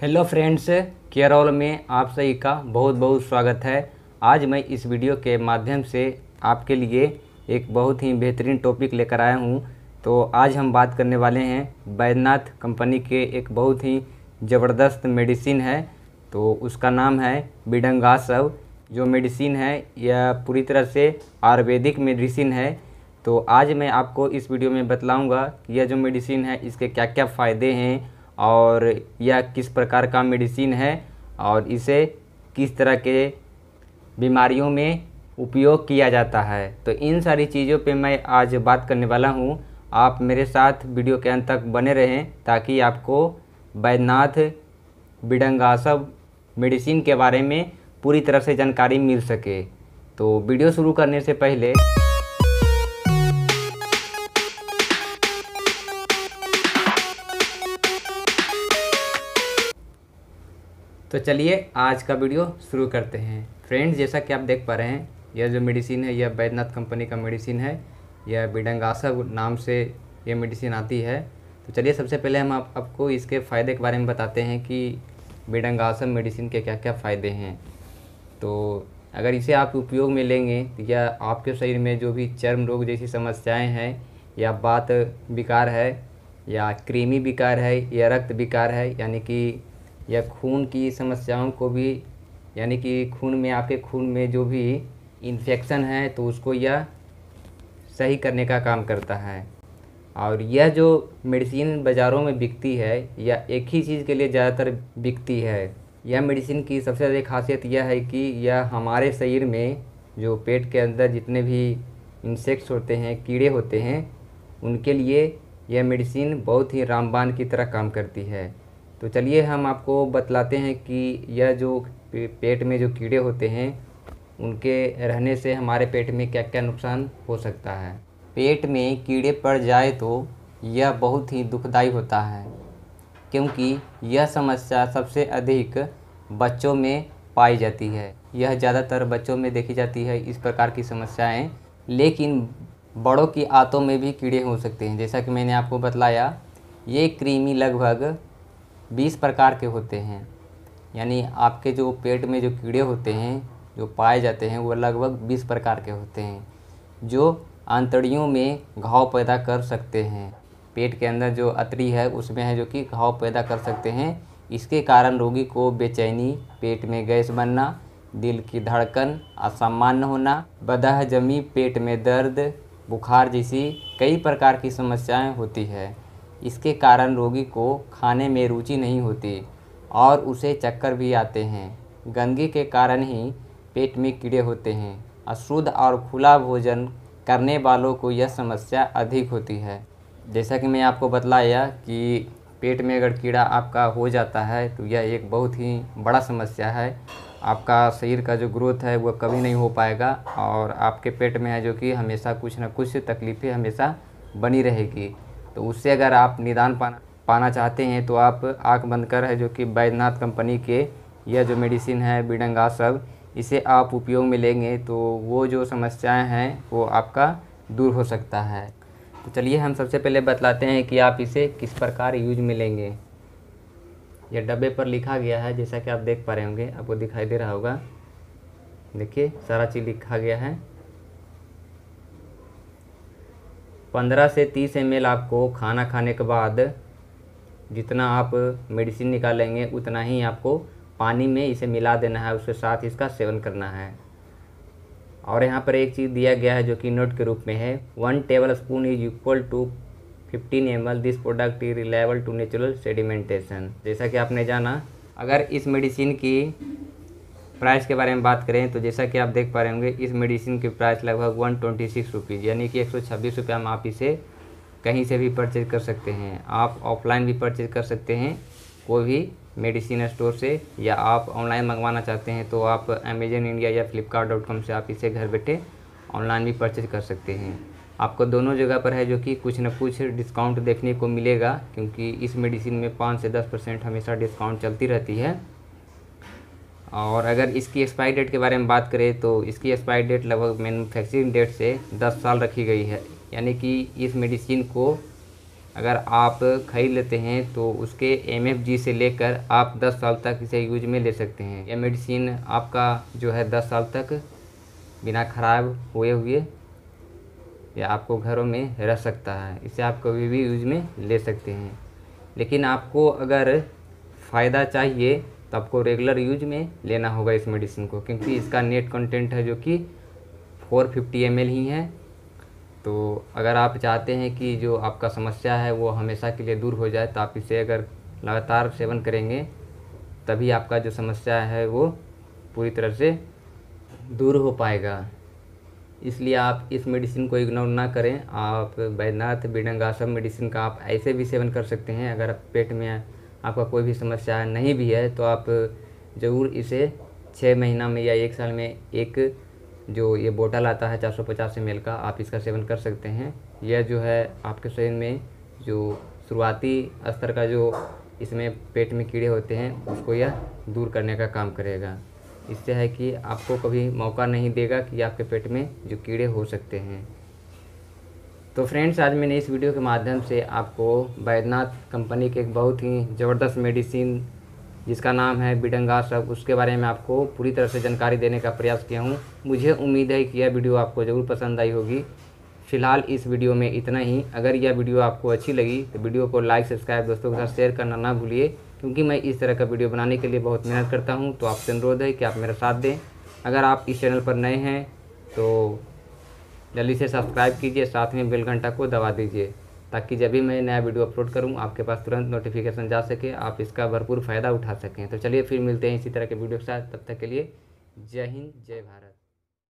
hello friends care all में आप सभी का बहुत बहुत स्वागत है आज मैं इस वीडियो के माध्यम से आपके लिए एक बहुत ही बेहतरीन टॉपिक लेकर आया हूं तो आज हम बात करने वाले हैं बैद्यनाथ कंपनी के एक बहुत ही ज़बरदस्त मेडिसिन है तो उसका नाम है बिडंगासव जो मेडिसिन है यह पूरी तरह से आयुर्वेदिक मेडिसिन है तो आज मैं आपको इस वीडियो में बतलाऊँगा कि यह जो मेडिसिन है इसके क्या क्या फ़ायदे हैं और यह किस प्रकार का मेडिसिन है और इसे किस तरह के बीमारियों में उपयोग किया जाता है तो इन सारी चीज़ों पे मैं आज बात करने वाला हूँ आप मेरे साथ वीडियो के अंत तक बने रहें ताकि आपको बैद्यनाथ बिडंगासव मेडिसिन के बारे में पूरी तरह से जानकारी मिल सके तो वीडियो शुरू करने से पहले तो चलिए आज का वीडियो शुरू करते हैं फ्रेंड्स जैसा कि आप देख पा रहे हैं यह जो मेडिसिन है यह बैद्यनाथ कंपनी का मेडिसिन है यह बिडंगासव नाम से ये मेडिसिन आती है तो चलिए सबसे पहले हम आप, आपको इसके फ़ायदे के बारे में बताते हैं कि बिडंगासव मेडिसिन के क्या क्या फ़ायदे हैं तो अगर इसे आप उपयोग में लेंगे या आपके शरीर में जो भी चर्म रोग जैसी समस्याएँ हैं या बात विकार है या क्रीमी विकार है या रक्त विकार है यानी कि या खून की समस्याओं को भी यानी कि खून में आपके खून में जो भी इन्फेक्शन है तो उसको यह सही करने का काम करता है और यह जो मेडिसिन बाज़ारों में बिकती है या एक ही चीज़ के लिए ज़्यादातर बिकती है यह मेडिसिन की सबसे ज़्यादा खासियत यह है कि यह हमारे शरीर में जो पेट के अंदर जितने भी इंसेक्ट्स होते हैं कीड़े होते हैं उनके लिए यह मेडिसिन बहुत ही रामबान की तरह काम करती है तो चलिए हम आपको बतलाते हैं कि यह जो पेट में जो कीड़े होते हैं उनके रहने से हमारे पेट में क्या क्या नुकसान हो सकता है पेट में कीड़े पड़ जाए तो यह बहुत ही दुखदायी होता है क्योंकि यह समस्या सबसे अधिक बच्चों में पाई जाती है यह ज़्यादातर बच्चों में देखी जाती है इस प्रकार की समस्याएं लेकिन बड़ों की आंतों में भी कीड़े हो सकते हैं जैसा कि मैंने आपको बतलाया ये क्रीमी लगभग बीस प्रकार के होते हैं यानी आपके जो पेट में जो कीड़े होते हैं जो पाए जाते हैं वो लगभग बीस प्रकार के होते हैं जो आंतड़ियों में घाव पैदा कर सकते हैं पेट के अंदर जो अतरी है उसमें है जो कि घाव पैदा कर सकते हैं इसके कारण रोगी को बेचैनी पेट में गैस बनना दिल की धड़कन असामान्य होना बदह जमी पेट में दर्द बुखार जैसी कई प्रकार की समस्याएं होती है इसके कारण रोगी को खाने में रुचि नहीं होती और उसे चक्कर भी आते हैं गंदगी के कारण ही पेट में कीड़े होते हैं अशुद्ध और खुला भोजन करने वालों को यह समस्या अधिक होती है जैसा कि मैं आपको बतलाया कि पेट में अगर कीड़ा आपका हो जाता है तो यह एक बहुत ही बड़ा समस्या है आपका शरीर का जो ग्रोथ है वह कभी नहीं हो पाएगा और आपके पेट में है जो कि हमेशा कुछ ना कुछ तकलीफ़ें हमेशा बनी रहेगी तो उससे अगर आप निदान पाना पाना चाहते हैं तो आप आँख बंद कर है जो कि बैद्यनाथ कंपनी के यह जो मेडिसिन है बिडंगा सब इसे आप उपयोग में लेंगे तो वो जो समस्याएं हैं वो आपका दूर हो सकता है तो चलिए हम सबसे पहले बतलाते हैं कि आप इसे किस प्रकार यूज में लेंगे यह डब्बे पर लिखा गया है जैसा कि आप देख पा रहे होंगे आपको दिखाई दे रहा होगा देखिए सारा चीज़ लिखा गया है पंद्रह से तीस एम आपको खाना खाने के बाद जितना आप मेडिसिन निकालेंगे उतना ही आपको पानी में इसे मिला देना है उसके साथ इसका सेवन करना है और यहाँ पर एक चीज़ दिया गया है जो कि नोट के रूप में है one tablespoon is equal to fifteen M L this product is reliable to natural sedimentation जैसा कि आपने जाना अगर इस मेडिसिन की प्राइस के बारे में बात करें तो जैसा कि आप देख पा रहे होंगे इस मेडिसिन की प्राइस लगभग वन ट्वेंटी सिक्स रुपीज़ यानी कि एक सौ छब्बीस रुपये में आप इसे कहीं से भी परचेज कर सकते हैं आप ऑफलाइन भी परचेज कर सकते हैं कोई भी मेडिसिन स्टोर से या आप ऑनलाइन मंगवाना चाहते हैं तो आप अमेजन इंडिया या फ्लिपकार्ट डॉट कॉम से आप इसे घर बैठे ऑनलाइन भी परचेज कर सकते हैं आपको दोनों जगह पर है जो कि कुछ ना कुछ डिस्काउंट देखने को मिलेगा क्योंकि इस मेडिसिन में पाँच से दस परसेंट हमेशा डिस्काउंट चलती रहती है और अगर इसकी एक्सपायरी डेट के बारे में बात करें तो इसकी एक्सपायरी डेट लगभग मैनुफैक्चरिंग डेट से 10 साल रखी गई है यानी कि इस मेडिसिन को अगर आप खरीद लेते हैं तो उसके एम से लेकर आप 10 साल तक इसे यूज में ले सकते हैं यह मेडिसिन आपका जो है 10 साल तक बिना ख़राब हुए हुए या आपको घरों में रह सकता है इसे आप कभी भी यूज में ले सकते हैं लेकिन आपको अगर फ़ायदा चाहिए तो आपको रेगुलर यूज में लेना होगा इस मेडिसिन को क्योंकि इसका नेट कंटेंट है जो कि फोर फिफ्टी एम ही है तो अगर आप चाहते हैं कि जो आपका समस्या है वो हमेशा के लिए दूर हो जाए तो आप इसे अगर लगातार सेवन करेंगे तभी आपका जो समस्या है वो पूरी तरह से दूर हो पाएगा इसलिए आप इस मेडिसिन को इग्नोर ना करें आप बैद्यनाथ सब मेडिसिन का आप ऐसे भी सेवन कर सकते हैं अगर पेट में आपका कोई भी समस्या नहीं भी है तो आप ज़रूर इसे छः महीना में या एक साल में एक जो ये बोटल आता है चार सौ पचास एम का आप इसका सेवन कर सकते हैं यह जो है आपके शरीर में जो शुरुआती स्तर का जो इसमें पेट में कीड़े होते हैं उसको यह दूर करने का काम करेगा इससे है कि आपको कभी मौका नहीं देगा कि आपके पेट में जो कीड़े हो सकते हैं तो फ्रेंड्स आज मैंने इस वीडियो के माध्यम से आपको बैद्यनाथ कंपनी के एक बहुत ही ज़बरदस्त मेडिसिन जिसका नाम है बिडंगा सब उसके बारे में आपको पूरी तरह से जानकारी देने का प्रयास किया हूँ मुझे उम्मीद है कि यह वीडियो आपको ज़रूर पसंद आई होगी फिलहाल इस वीडियो में इतना ही अगर यह वीडियो आपको अच्छी लगी तो वीडियो को लाइक सब्सक्राइब दोस्तों के साथ शेयर करना ना भूलिए क्योंकि मैं इस तरह का वीडियो बनाने के लिए बहुत मेहनत करता हूँ तो आपसे अनुरोध है कि आप मेरा साथ दें अगर आप इस चैनल पर नए हैं तो जल्दी से सब्सक्राइब कीजिए साथ में बेल घंटा को दबा दीजिए ताकि जब भी मैं नया वीडियो अपलोड करूँ आपके पास तुरंत नोटिफिकेशन जा सके आप इसका भरपूर फ़ायदा उठा सकें तो चलिए फिर मिलते हैं इसी तरह के वीडियो के साथ तब तक के लिए जय हिंद जय भारत